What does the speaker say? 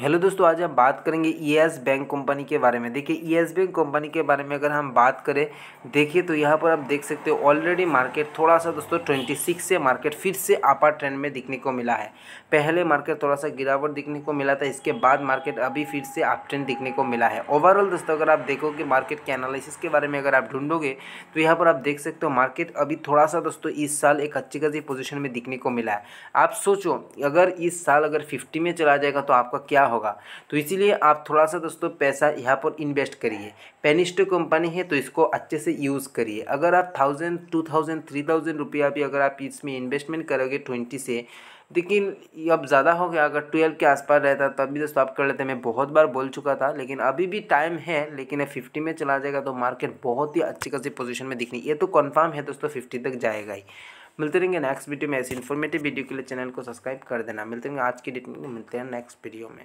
hello दोस्तों आज हम बात करेंगे एस बैंक कंपनी के बारे में देखिए एस बैंक कंपनी के बारे में अगर हम बात करें देखिए तो यहाँ पर आप देख सकते हो ऑलरेडी मार्केट थोड़ा सा दोस्तों 26 से मार्केट फिर से अपर ट्रेंड में दिखने को मिला है पहले मार्केट थोड़ा सा गिरावट दिखने को मिला था इसके बाद मार्केट अभी फिर से अप ट्रेंड दिखने को मिला है ओवरऑल दोस्तों अगर आप देखोगे मार्केट के एनालिसिस के बारे में अगर आप ढूंढोगे तो यहाँ पर आप देख सकते हो मार्केट अभी थोड़ा सा दोस्तों इस साल एक अच्छी खासी पोजिशन में दिखने को मिला है आप सोचो अगर इस साल अगर फिफ्टी में चला जाएगा तो आपका क्या होगा तो इसीलिए आप थोड़ा सा दोस्तों पैसा यहाँ पर इन्वेस्ट करिए पेनिस्टो कंपनी है तो इसको अच्छे से यूज़ करिए अगर आप thousand two thousand three thousand रुपया भी अगर आप इसमें इन्वेस्टमेंट करोगे ट्वेंटी से लेकिन अब ज़्यादा हो गया अगर ट्वेल्व के आसपास रहता तब भी दोस्तों आप कर लेते मैं बहुत बार बोल चुका था लेकिन अभी भी टाइम है लेकिन फिफ्टी में चला जाएगा तो मार्केट बहुत ही अच्छी खासी पोजिशन में दिखनी ये तो कन्फर्म है दोस्तों फिफ्टी तक जाएगा ही मिलते रहेंगे नेक्स्ट वीडियो में ऐसी इन्फॉर्मेटिव वीडियो के लिए चैनल को सब्सक्राइब कर देना मिलते रहेंगे आज की डेट में मिलते हैं नेक्स्ट वीडियो में